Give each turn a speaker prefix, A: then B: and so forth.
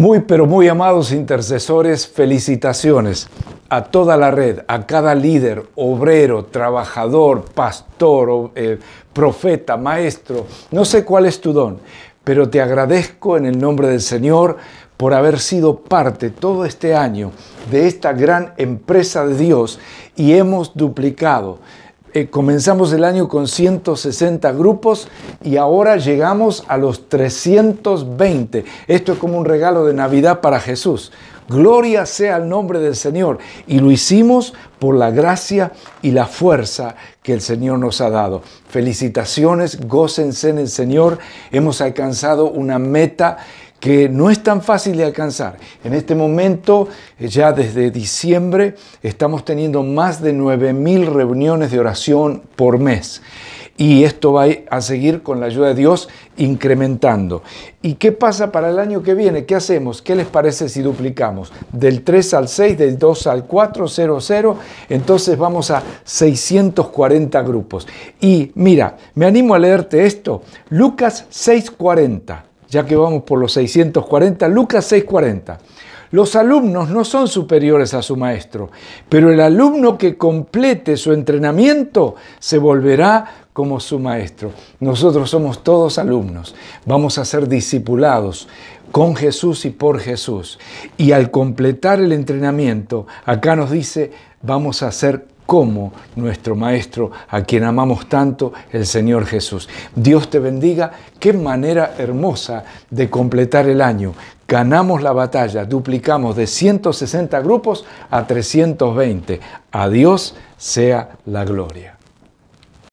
A: Muy pero muy amados intercesores, felicitaciones a toda la red, a cada líder, obrero, trabajador, pastor, eh, profeta, maestro, no sé cuál es tu don, pero te agradezco en el nombre del Señor por haber sido parte todo este año de esta gran empresa de Dios y hemos duplicado eh, comenzamos el año con 160 grupos y ahora llegamos a los 320. Esto es como un regalo de Navidad para Jesús. Gloria sea el nombre del Señor. Y lo hicimos por la gracia y la fuerza que el Señor nos ha dado. Felicitaciones, gócense en el Señor. Hemos alcanzado una meta que no es tan fácil de alcanzar. En este momento, eh, ya desde diciembre, estamos teniendo más de 9.000 reuniones de oración por mes. Y esto va a seguir con la ayuda de Dios incrementando. ¿Y qué pasa para el año que viene? ¿Qué hacemos? ¿Qué les parece si duplicamos? Del 3 al 6, del 2 al 4, 0, 0. Entonces vamos a 640 grupos. Y mira, me animo a leerte esto. Lucas 640 ya que vamos por los 640, Lucas 6:40. Los alumnos no son superiores a su maestro, pero el alumno que complete su entrenamiento se volverá como su maestro. Nosotros somos todos alumnos, vamos a ser discipulados con Jesús y por Jesús. Y al completar el entrenamiento, acá nos dice, vamos a ser como nuestro Maestro, a quien amamos tanto, el Señor Jesús. Dios te bendiga. Qué manera hermosa de completar el año. Ganamos la batalla, duplicamos de 160 grupos a 320. A Dios sea la gloria.